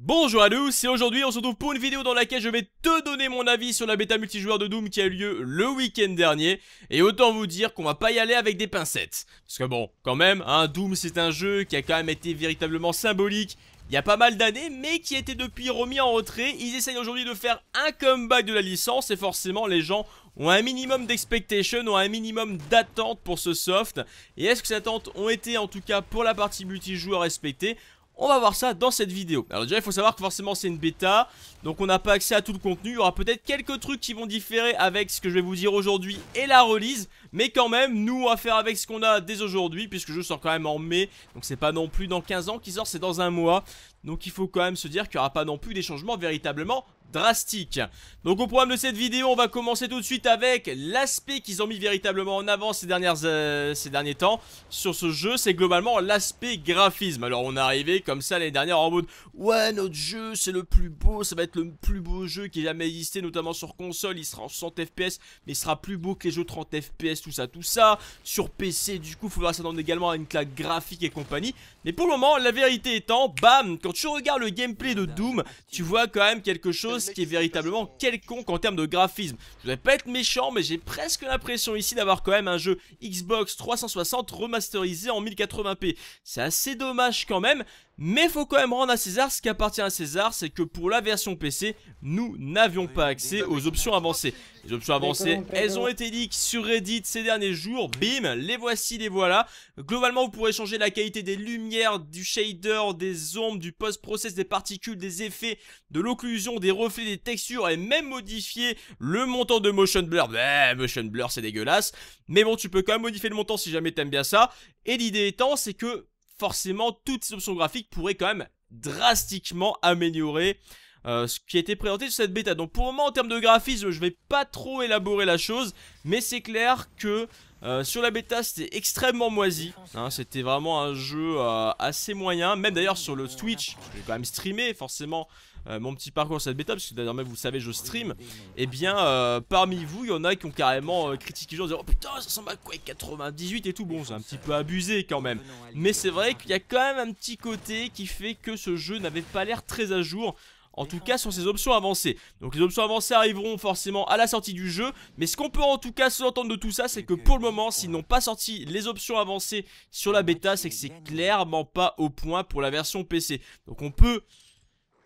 Bonjour à tous et aujourd'hui on se retrouve pour une vidéo dans laquelle je vais te donner mon avis sur la bêta multijoueur de Doom qui a eu lieu le week-end dernier et autant vous dire qu'on va pas y aller avec des pincettes parce que bon quand même un hein, Doom c'est un jeu qui a quand même été véritablement symbolique il y a pas mal d'années, mais qui était depuis remis en retrait. Ils essayent aujourd'hui de faire un comeback de la licence et forcément les gens ont un minimum d'expectation, ont un minimum d'attente pour ce soft. Et est-ce que ces attentes ont été en tout cas pour la partie multijoueur respectées on va voir ça dans cette vidéo. Alors déjà, il faut savoir que forcément, c'est une bêta. Donc on n'a pas accès à tout le contenu. Il y aura peut-être quelques trucs qui vont différer avec ce que je vais vous dire aujourd'hui et la release. Mais quand même, nous, on va faire avec ce qu'on a dès aujourd'hui. Puisque je sors quand même en mai. Donc c'est pas non plus dans 15 ans qu'il sort, c'est dans un mois. Donc il faut quand même se dire qu'il n'y aura pas non plus des changements véritablement drastique. Donc au programme de cette vidéo, on va commencer tout de suite avec l'aspect qu'ils ont mis véritablement en avant ces, dernières, euh, ces derniers temps sur ce jeu, c'est globalement l'aspect graphisme. Alors on est arrivé comme ça les dernière en mode « Ouais, notre jeu, c'est le plus beau, ça va être le plus beau jeu qui ait jamais existé, notamment sur console, il sera en 60 FPS, mais il sera plus beau que les jeux 30 FPS, tout ça, tout ça. Sur PC, du coup, il faudra s'attendre également à une claque graphique et compagnie. » Et pour le moment, la vérité étant, bam, quand tu regardes le gameplay de Doom, tu vois quand même quelque chose qui est véritablement quelconque en termes de graphisme. Je vais pas être méchant, mais j'ai presque l'impression ici d'avoir quand même un jeu Xbox 360 remasterisé en 1080p. C'est assez dommage quand même, mais faut quand même rendre à César ce qui appartient à César, c'est que pour la version PC, nous n'avions pas accès aux options avancées. Les options avancées, elles ont été leaks sur Reddit ces derniers jours, bim, les voici, les voilà. Globalement, vous pourrez changer la qualité des lumières, du shader, des ombres, du post-process, des particules, des effets, de l'occlusion, des reflets, des textures, et même modifier le montant de motion blur. Bah, motion blur, c'est dégueulasse. Mais bon, tu peux quand même modifier le montant si jamais t'aimes bien ça. Et l'idée étant, c'est que forcément, toutes ces options graphiques pourraient quand même drastiquement améliorer euh, ce qui a été présenté sur cette bêta. Donc pour le moment en termes de graphisme je vais pas trop élaborer la chose mais c'est clair que euh, sur la bêta c'était extrêmement moisi hein. C'était vraiment un jeu euh, assez moyen Même d'ailleurs sur le Switch je vais quand même streamer forcément euh, mon petit parcours cette bêta, parce que d'ailleurs vous savez, je stream. Et eh bien, euh, parmi vous, il y en a qui ont carrément euh, critiqué le jeu en disant Oh putain, ça ressemble à quoi 98 et tout. Bon, c'est un petit peu abusé quand même. Mais c'est vrai qu'il y a quand même un petit côté qui fait que ce jeu n'avait pas l'air très à jour. En tout cas sur ces options avancées Donc les options avancées arriveront forcément à la sortie du jeu Mais ce qu'on peut en tout cas s'entendre de tout ça C'est que pour le moment s'ils n'ont pas sorti les options avancées sur la bêta C'est que c'est clairement pas au point pour la version PC Donc on peut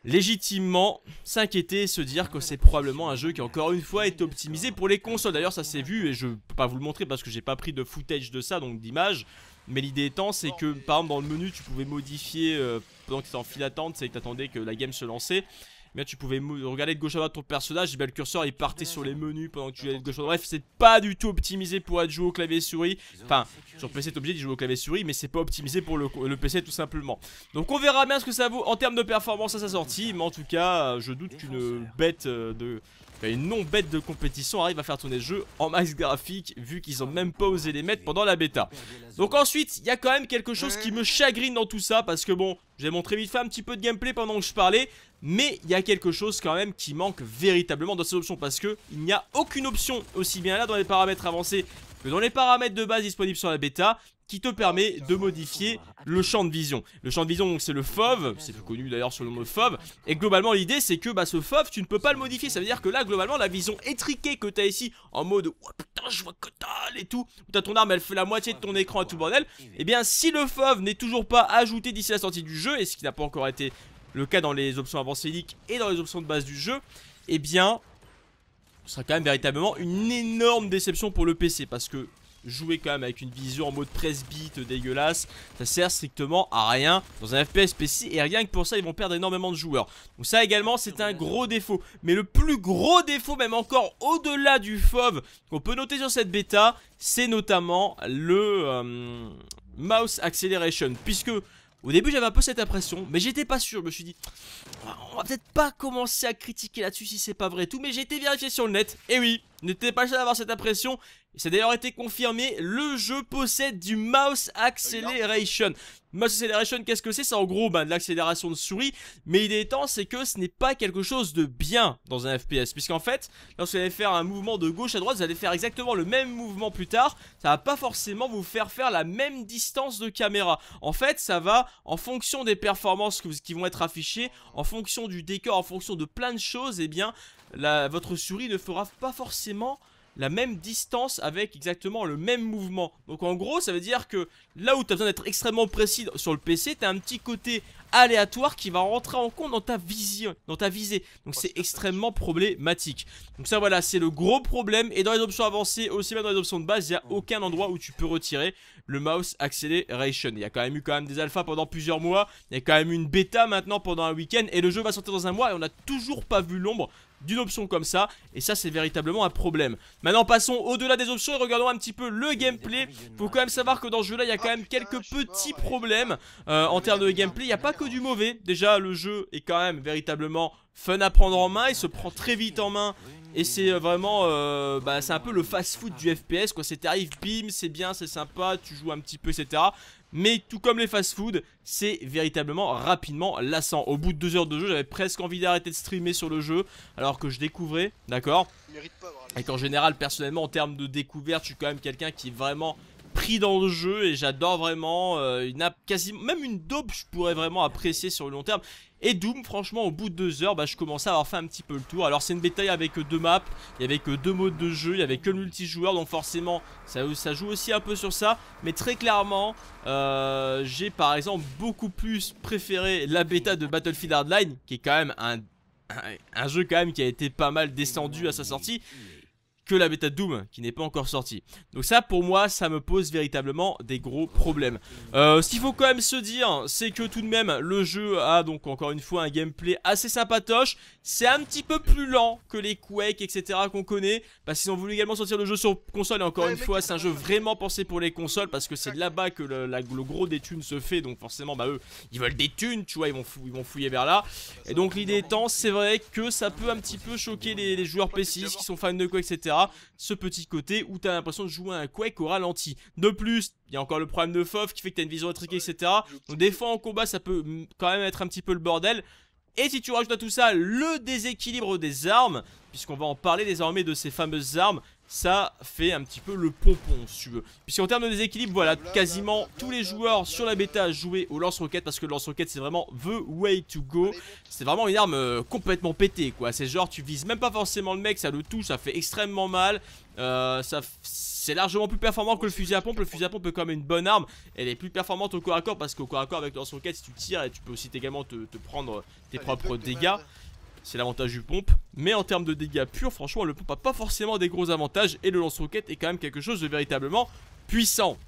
légitimement s'inquiéter et se dire que c'est probablement un jeu qui encore une fois est optimisé pour les consoles. D'ailleurs ça s'est vu et je peux pas vous le montrer parce que j'ai pas pris de footage de ça donc d'image. Mais l'idée étant c'est que par exemple dans le menu tu pouvais modifier euh, pendant que tu en file d'attente, c'est que tu attendais que la game se lançait tu pouvais regarder de gauche à droite ton personnage, et ben, le curseur il partait sur les menus pendant que tu allais de gauche à droite. Bref, c'est pas du tout optimisé pour être joué au clavier souris. Enfin, sur PC, t'es obligé d'y jouer au clavier souris, mais c'est pas optimisé pour le, PC tout simplement. Donc, on verra bien ce que ça vaut en termes de performance à sa sortie, mais en tout cas, euh, je doute qu'une bête euh, de, bah, une non-bête de compétition arrive à faire tourner le jeu en max graphique, vu qu'ils ont même pas osé les mettre pendant la bêta. Donc ensuite, il y a quand même quelque chose qui me chagrine dans tout ça, parce que bon, j'ai montré vite fait un petit peu de gameplay pendant que je parlais, mais il y a quelque chose quand même qui manque véritablement dans ces options, parce que il n'y a aucune option aussi bien là dans les paramètres avancés que dans les paramètres de base disponibles sur la bêta, qui te permet de modifier le champ de vision. Le champ de vision, c'est le FOV, c'est connu d'ailleurs sous le nom de FOV, et globalement l'idée c'est que bah, ce FOV, tu ne peux pas le modifier, ça veut dire que là, globalement, la vision étriquée que tu as ici, en mode oh, « putain, je vois que dalle et tout », où t'as ton arme, elle fait la moitié de ton écran à tout bordel, et eh bien si le FOV n'est toujours pas ajouté d'ici la sortie du jeu, et ce qui n'a pas encore été le cas dans les options avancées et dans les options de base du jeu, et eh bien, ce sera quand même véritablement une énorme déception pour le PC, parce que jouer quand même avec une vision en mode presbyte dégueulasse. Ça sert strictement à rien dans un FPS PC et rien que pour ça ils vont perdre énormément de joueurs. Donc ça également c'est un gros défaut. Mais le plus gros défaut même encore au-delà du FOV qu'on peut noter sur cette bêta, c'est notamment le euh, mouse acceleration puisque au début j'avais un peu cette impression, mais j'étais pas sûr, je me suis dit ah, on va peut-être pas commencer à critiquer là-dessus si c'est pas vrai et tout, mais j'ai été vérifié sur le net, et oui, n'était pas seul d'avoir cette impression, c'est d'ailleurs été confirmé, le jeu possède du mouse acceleration. Mouse acceleration, qu'est-ce que c'est C'est en gros ben, de l'accélération de souris, mais l'idée étant, c'est que ce n'est pas quelque chose de bien dans un FPS, puisqu'en fait, lorsque vous allez faire un mouvement de gauche à droite, vous allez faire exactement le même mouvement plus tard, ça va pas forcément vous faire faire la même distance de caméra. En fait, ça va, en fonction des performances qui vont être affichées, en fonction du décor, en fonction de plein de choses, et eh bien, votre souris ne fera pas forcément la même distance avec exactement le même mouvement. Donc en gros, ça veut dire que là où tu as besoin d'être extrêmement précis sur le PC, tu as un petit côté aléatoire qui va rentrer en compte dans ta vision, dans ta visée. Donc c'est extrêmement problématique. Donc ça voilà, c'est le gros problème. Et dans les options avancées, aussi bien dans les options de base, il n'y a aucun endroit où tu peux retirer le mouse acceleration. Il y a quand même eu quand même des alphas pendant plusieurs mois. Il y a quand même une bêta maintenant pendant un week-end. Et le jeu va sortir dans un mois et on n'a toujours pas vu l'ombre d'une option comme ça Et ça c'est véritablement un problème Maintenant passons au-delà des options et regardons un petit peu le gameplay Faut quand même savoir que dans ce jeu là il y a quand même ah, quelques petits problèmes euh, En termes de gameplay il n'y a pas que du mauvais Déjà le jeu est quand même véritablement fun à prendre en main, il se prend très vite en main et c'est euh, vraiment, euh, bah, c'est un peu le fast-food du FPS quoi, c'est t'arrives, bim, c'est bien, c'est sympa, tu joues un petit peu, etc. Mais tout comme les fast-food, c'est véritablement rapidement lassant. Au bout de deux heures de jeu, j'avais presque envie d'arrêter de streamer sur le jeu, alors que je découvrais, d'accord Et qu'en général, personnellement, en termes de découverte, je suis quand même quelqu'un qui est vraiment pris dans le jeu et j'adore vraiment euh, une app quasi même une dope je pourrais vraiment apprécier sur le long terme et Doom franchement au bout de deux heures bah, je commençais à avoir fait un petit peu le tour alors c'est une bêta avec deux maps il y avait que deux modes de jeu il y avait que le multijoueur donc forcément ça, joue aussi un peu sur ça mais très clairement euh, j'ai par exemple beaucoup plus préféré la bêta de Battlefield Hardline qui est quand même un, un jeu quand même qui a été pas mal descendu à sa sortie que la bêta Doom qui n'est pas encore sortie. Donc ça pour moi ça me pose véritablement des gros problèmes. Euh, ce qu'il faut quand même se dire c'est que tout de même le jeu a donc encore une fois un gameplay assez sympatoche. C'est un petit peu plus lent que les Quake etc qu'on connaît parce qu'ils ont voulu également sortir le jeu sur console et encore une fois c'est un jeu vraiment pensé pour les consoles parce que c'est là-bas que le, gros des thunes se fait donc forcément bah eux ils veulent des thunes tu vois ils vont, ils vont fouiller vers là. Et donc l'idée étant c'est vrai que ça peut un petit peu choquer les, joueurs PC qui sont fans de Quake etc. Ce petit côté où t'as l'impression de jouer un Quake au ralenti. De plus, il y a encore le problème de FOF qui fait que t'as une vision électrique, etc. Donc des fois en combat, ça peut quand même être un petit peu le bordel. Et si tu rajoutes à tout ça le déséquilibre des armes, puisqu'on va en parler désormais de ces fameuses armes ça fait un petit peu le pompon si tu veux. Puisqu'en termes de déséquilibre, voilà, quasiment tous les joueurs sur la bêta jouaient au lance-roquette parce que le lance-roquette c'est vraiment the way to go. C'est vraiment une arme euh, complètement pétée quoi. C'est genre tu vises même pas forcément le mec, ça le touche, ça fait extrêmement mal. Euh, ça c'est largement plus performant que le fusil à pompe. Le fusil à pompe est quand même une bonne arme. Elle est plus performante au corps à corps parce qu'au corps à corps avec le lance-roquette, si tu tires, et tu peux aussi également te, te prendre euh, tes propres dégâts. C'est l'avantage du pompe. Mais en termes de dégâts purs, franchement, le pompe a pas forcément des gros avantages. Et le lance-roquette est quand même quelque chose de véritablement puissant.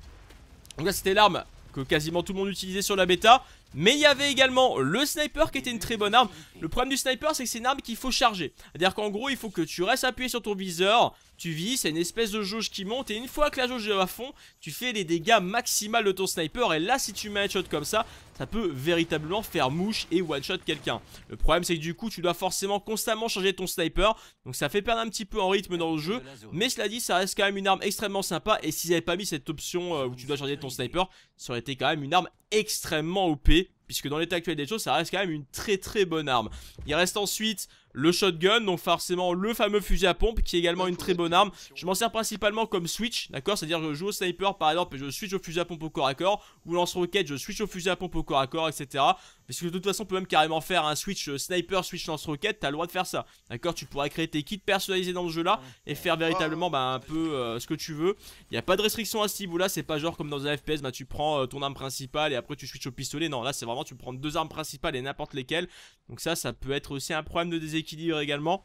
Donc là, c'était l'arme que quasiment tout le monde utilisait sur la bêta. Mais il y avait également le sniper qui était une très bonne arme. Le problème du sniper, c'est que c'est une arme qu'il faut charger. C'est-à-dire qu'en gros, il faut que tu restes appuyé sur ton viseur, tu vis, c'est une espèce de jauge qui monte. Et une fois que la jauge est à fond, tu fais les dégâts maximales de ton sniper. Et là, si tu mets un shot comme ça, ça peut véritablement faire mouche et one-shot quelqu'un. Le problème c'est que du coup tu dois forcément constamment changer ton sniper, donc ça fait perdre un petit peu en rythme dans le jeu, mais cela dit ça reste quand même une arme extrêmement sympa et s'ils n'avaient pas mis cette option euh, où tu dois changer ton sniper, ça aurait été quand même une arme extrêmement OP Puisque dans l'état actuel des choses, ça reste quand même une très très bonne arme. Il reste ensuite le shotgun, donc forcément le fameux fusil à pompe, qui est également une très bonne arme. Je m'en sers principalement comme switch, d'accord C'est-à-dire que je joue au sniper par exemple, et je switch au fusil à pompe au corps à corps, ou lance-roquette, je switch au fusil à pompe au corps à corps, etc. Parce que de toute façon, on peut même carrément faire un switch euh, sniper, switch lance-roquette, t'as le droit de faire ça. D'accord Tu pourras créer tes kits personnalisés dans le jeu là et faire véritablement oh, bah, un peu euh, ce que tu veux. Il n'y a pas de restriction à ce niveau-là, c'est pas genre comme dans un FPS, bah, tu prends euh, ton arme principale et après tu switches au pistolet. Non, là c'est vraiment tu prends deux armes principales et n'importe lesquelles. Donc ça, ça peut être aussi un problème de déséquilibre également.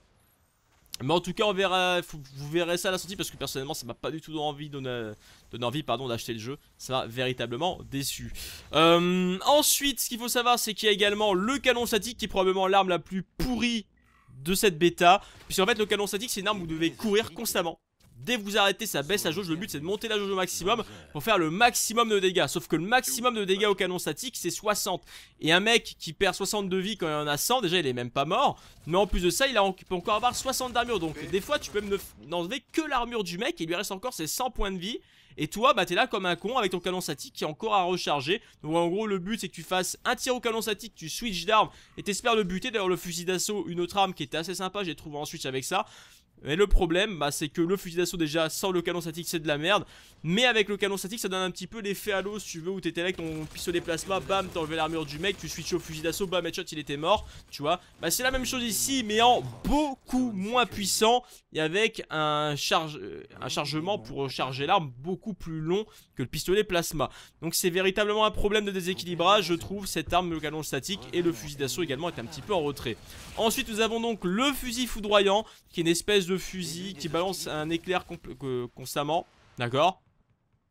Mais en tout cas, on verra, vous verrez ça à la sortie parce que personnellement, ça m'a pas du tout donné euh, envie, pardon, d'acheter le jeu. Ça m'a véritablement déçu. Euh, ensuite, ce qu'il faut savoir, c'est qu'il y a également le canon statique qui est probablement l'arme la plus pourrie de cette bêta. Puisqu'en fait, le canon statique, c'est une arme où vous devez courir constamment. Dès que vous arrêtez, ça baisse la jauge. Le but, c'est de monter la jauge au maximum pour faire le maximum de dégâts. Sauf que le maximum de dégâts au canon statique, c'est 60. Et un mec qui perd 60 de vie quand il en a 100, déjà, il est même pas mort. Mais en plus de ça, il, a, peut encore avoir 60 d'armure. Donc, des fois, tu peux même n'enlever que l'armure du mec. Et il lui reste encore ses 100 points de vie. Et toi, bah, t'es là comme un con avec ton canon statique qui est encore à recharger. Donc, en gros, le but, c'est que tu fasses un tir au canon statique, tu switches d'arme et t'espères le buter. D'ailleurs, le fusil d'assaut, une autre arme qui était assez sympa, j'ai trouvé ensuite avec ça. Mais le problème, bah, c'est que le fusil d'assaut déjà sans le canon statique c'est de la merde. Mais avec le canon statique ça donne un petit peu l'effet à l'eau. si tu veux où t'étais avec ton pistolet plasma, bam, t'enlevais l'armure du mec, tu switches au fusil d'assaut, bam, headshot, il était mort. Tu vois, bah, c'est la même chose ici mais en beaucoup moins puissant et avec un, charge, euh, un chargement pour charger l'arme beaucoup plus long que le pistolet plasma. Donc c'est véritablement un problème de déséquilibrage je trouve cette arme, le canon statique et le fusil d'assaut également est un petit peu en retrait. Ensuite nous avons donc le fusil foudroyant qui est une espèce de de fusil qui balance un éclair constamment. D'accord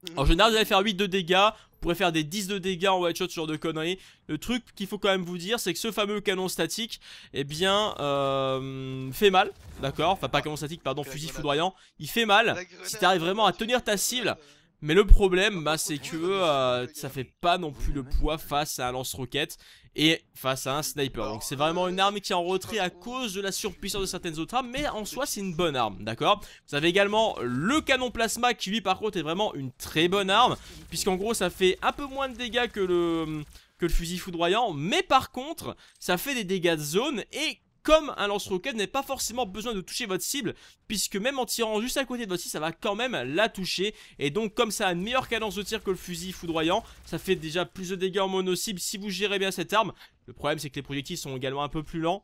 mm. En général, vous allez faire 8 de dégâts. Vous pourrez faire des 10 de dégâts en one shot, ce genre de conneries. Le truc qu'il faut quand même vous dire, c'est que ce fameux canon statique, eh bien, euh, fait mal. D'accord Enfin, pas canon statique, pardon, fusil foudroyant. Il fait mal. Si t'arrives vraiment à tenir ta cible, mais le problème, bah, c'est que euh, ça fait pas non plus le poids face à un lance-roquette et face à un sniper. Donc c'est euh, vraiment une arme qui est en retrait à cause de la surpuissance de certaines autres armes, mais en soi c'est une bonne arme, d'accord Vous avez également le canon plasma qui lui par contre est vraiment une très bonne arme, puisqu'en gros ça fait un peu moins de dégâts que le que le fusil foudroyant, mais par contre, ça fait des dégâts de zone et comme un lance-roquette, n'est pas forcément besoin de toucher votre cible, puisque même en tirant juste à côté de votre cible, ça va quand même la toucher. Et donc, comme ça a une meilleure cadence de tir que le fusil foudroyant, ça fait déjà plus de dégâts en mono-cible si vous gérez bien cette arme. Le problème, c'est que les projectiles sont également un peu plus lents.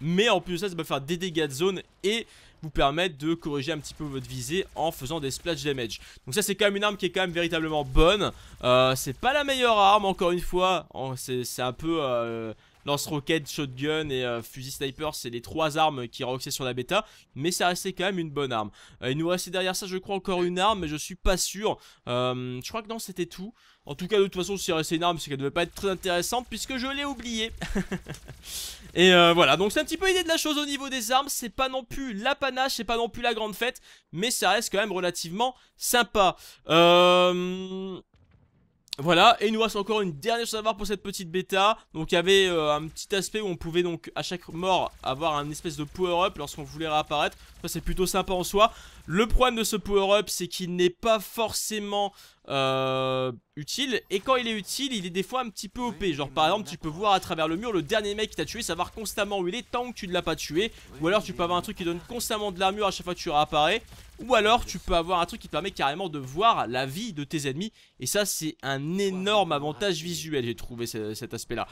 Mais en plus de ça, ça peut faire des dégâts de zone et vous permettre de corriger un petit peu votre visée en faisant des splash damage. Donc ça c'est quand même une arme qui est quand même véritablement bonne. Euh, c'est pas la meilleure arme encore une fois. Oh, c'est un peu... Euh, lance-roquette, shotgun et euh, fusil sniper, c'est les trois armes qui roxaient sur la bêta, mais ça restait quand même une bonne arme. Euh, il nous restait derrière ça, je crois, encore une arme, mais je suis pas sûr. Euh, je crois que non, c'était tout. En tout cas, de toute façon, si restait une arme, c'est qu'elle devait pas être très intéressante, puisque je l'ai oublié et voilà, donc c'est un petit peu l'idée de la chose au niveau des armes, c'est pas non plus la c'est pas non plus la grande fête, mais ça reste quand même relativement sympa. Euh... Voilà, et il nous reste encore une dernière chose à voir pour cette petite bêta. Donc il y avait euh, un petit aspect où on pouvait donc à chaque mort avoir un espèce de power-up lorsqu'on voulait réapparaître. Ça c'est plutôt sympa en soi. Le problème de ce power-up c'est qu'il n'est pas forcément euh, utile Et quand il est utile il est des fois un petit peu OP Genre par exemple tu peux voir à travers le mur le dernier mec qui t'a tué Savoir constamment où il est tant que tu ne l'as pas tué Ou alors tu peux avoir un truc qui donne constamment de l'armure à chaque fois que tu réapparais Ou alors tu peux avoir un truc qui te permet carrément de voir la vie de tes ennemis Et ça c'est un énorme avantage visuel j'ai trouvé cet aspect là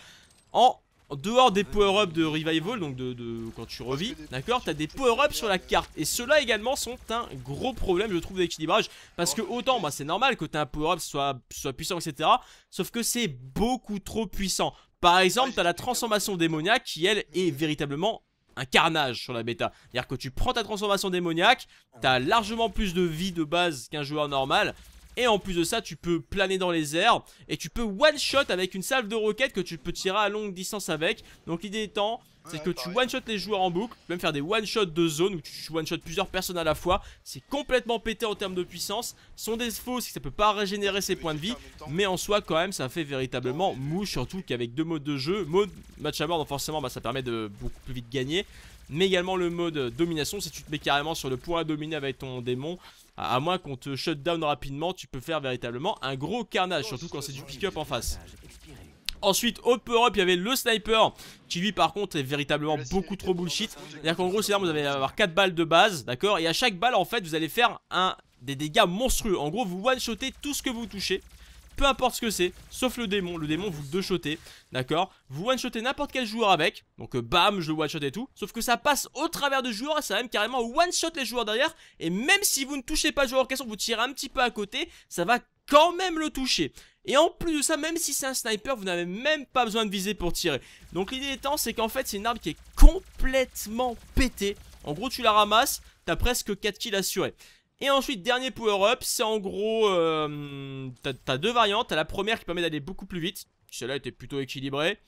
En en dehors des power-ups de Revival, donc de, de quand tu revis, d'accord, t'as des power-ups sur la carte. Et ceux-là également sont un gros problème, je trouve, d'équilibrage. Parce que autant, bah, c'est normal que t'as un power-up soit, soit puissant, etc. Sauf que c'est beaucoup trop puissant. Par exemple, t'as la transformation démoniaque qui, elle, est véritablement un carnage sur la bêta. C'est-à-dire que tu prends ta transformation démoniaque, t'as largement plus de vie de base qu'un joueur normal, et en plus de ça, tu peux planer dans les airs et tu peux one-shot avec une salve de roquettes que tu peux tirer à longue distance avec. Donc l'idée étant, c'est que tu one-shot les joueurs en boucle, même faire des one-shot de zone où tu one-shot plusieurs personnes à la fois. C'est complètement pété en termes de puissance. Son défaut, c'est que ça peut pas régénérer ses points de vie, mais en soi, quand même, ça fait véritablement mouche. Surtout qu'avec deux modes de jeu, mode match à mort, donc forcément, bah, ça permet de beaucoup plus vite gagner mais également le mode domination si tu te mets carrément sur le point à dominer avec ton démon à moins qu'on te shut down rapidement, tu peux faire véritablement un gros carnage, oh, surtout quand c'est du pick-up en face. Ensuite, au power-up, il y avait le sniper qui lui par contre est véritablement beaucoup trop bullshit. C'est-à-dire qu'en gros, c'est là vous allez avoir 4 balles de base, d'accord Et à chaque balle, en fait, vous allez faire un, des dégâts monstrueux. En gros, vous one-shotez tout ce que vous touchez peu importe ce que c'est, sauf le démon. Le démon, vous deux shotez, d'accord Vous one-shotez n'importe quel joueur avec, donc euh, bam, je le one-shot et tout. Sauf que ça passe au travers de joueurs et ça va même carrément one-shot les joueurs derrière. Et même si vous ne touchez pas le joueur en question, vous tirez un petit peu à côté, ça va quand même le toucher. Et en plus de ça, même si c'est un sniper, vous n'avez même pas besoin de viser pour tirer. Donc l'idée étant, c'est qu'en fait, c'est une arme qui est complètement pétée. En gros, tu la ramasses, t'as presque 4 kills assurés. Et ensuite, dernier power-up, c'est en gros... Euh, t'as deux variantes. T'as la première qui permet d'aller beaucoup plus vite. Celle-là était plutôt équilibrée.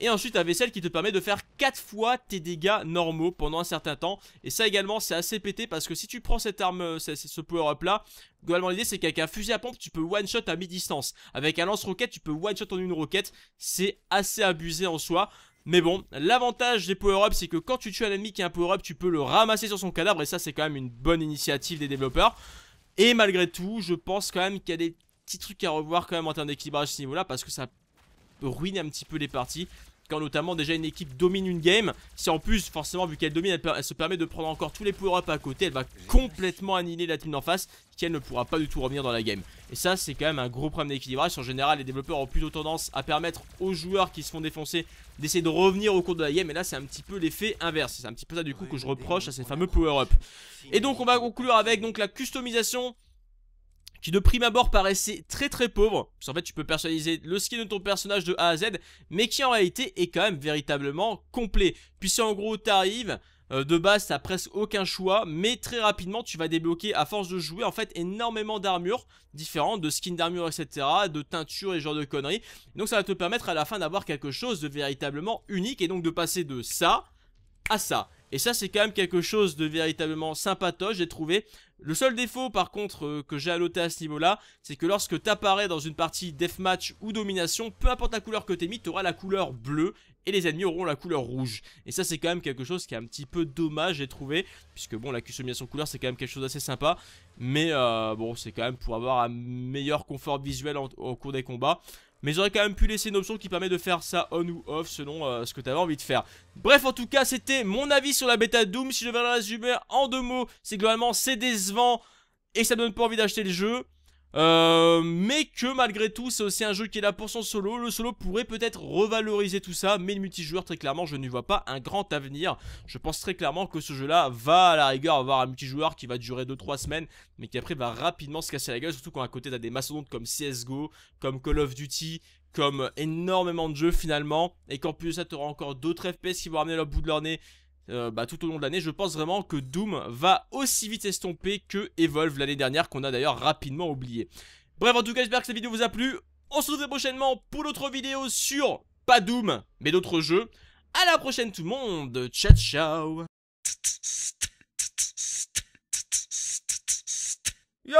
Et ensuite un vaisselle qui te permet de faire 4 fois tes dégâts normaux pendant un certain temps. Et ça également c'est assez pété parce que si tu prends cette arme, euh, ce power up là, globalement l'idée c'est qu'avec un fusil à pompe tu peux one shot à mi-distance. Avec un lance-roquette tu peux one shot en une roquette. C'est assez abusé en soi. Mais bon, l'avantage des power-ups, c'est que quand tu tues un ennemi qui a un power-up, tu peux le ramasser sur son cadavre. Et ça, c'est quand même une bonne initiative des développeurs. Et malgré tout, je pense quand même qu'il y a des petits trucs à revoir quand même en termes d'équilibrage à ce niveau-là. Parce que ça ruiner un petit peu les parties quand notamment déjà une équipe domine une game. Si en plus, forcément, vu qu'elle domine, elle, se permet de prendre encore tous les power-up à côté, elle va complètement annihiler la team d'en face, Qui elle ne pourra pas du tout revenir dans la game. Et ça, c'est quand même un gros problème d'équilibrage. En général, les développeurs ont plutôt tendance à permettre aux joueurs qui se font défoncer d'essayer de revenir au cours de la game. Et là, c'est un petit peu l'effet inverse. C'est un petit peu ça du coup que je reproche à ces fameux power-up. Et donc, on va conclure avec donc la customisation qui de prime abord paraissait très très pauvre, parce qu'en fait tu peux personnaliser le skin de ton personnage de A à Z, mais qui en réalité est quand même véritablement complet. Puisque en gros t'arrives, euh, de base ça presque aucun choix, mais très rapidement tu vas débloquer à force de jouer en fait énormément d'armures différentes, de skins d'armure etc, de teintures et genre de conneries. Donc ça va te permettre à la fin d'avoir quelque chose de véritablement unique et donc de passer de ça à ça. Et ça c'est quand même quelque chose de véritablement sympatoche j'ai trouvé le seul défaut par contre euh, que j'ai à noter à ce niveau là, c'est que lorsque t'apparais dans une partie deathmatch ou domination, peu importe la couleur que t'es tu auras la couleur bleue et les ennemis auront la couleur rouge. Et ça c'est quand même quelque chose qui est un petit peu dommage j'ai trouvé, puisque bon la customisation couleur c'est quand même quelque chose d'assez sympa, mais euh, bon c'est quand même pour avoir un meilleur confort visuel au cours des combats. Mais j'aurais quand même pu laisser une option qui permet de faire ça on ou off selon euh, ce que tu avais envie de faire. Bref, en tout cas, c'était mon avis sur la bêta Doom. Si je vais la résumer en deux mots, c'est globalement c'est décevant et ça donne pas envie d'acheter le jeu. Euh, mais que malgré tout, c'est aussi un jeu qui est là pour son solo. Le solo pourrait peut-être revaloriser tout ça, mais le multijoueur, très clairement, je ne vois pas un grand avenir. Je pense très clairement que ce jeu-là va à la rigueur avoir un multijoueur qui va durer 2-3 semaines, mais qui après va rapidement se casser la gueule, surtout quand à côté t'as des mastodontes comme CSGO, comme Call of Duty, comme énormément de jeux finalement, et qu'en plus ça, t'auras encore d'autres FPS qui vont ramener le bout de leur nez euh, bah, tout au long de l'année, je pense vraiment que Doom va aussi vite estomper que Evolve l'année dernière, qu'on a d'ailleurs rapidement oublié. Bref, en tout cas, j'espère que cette vidéo vous a plu. On se retrouve prochainement pour d'autres vidéos sur, pas Doom, mais d'autres jeux. À la prochaine tout le monde, ciao ciao Yo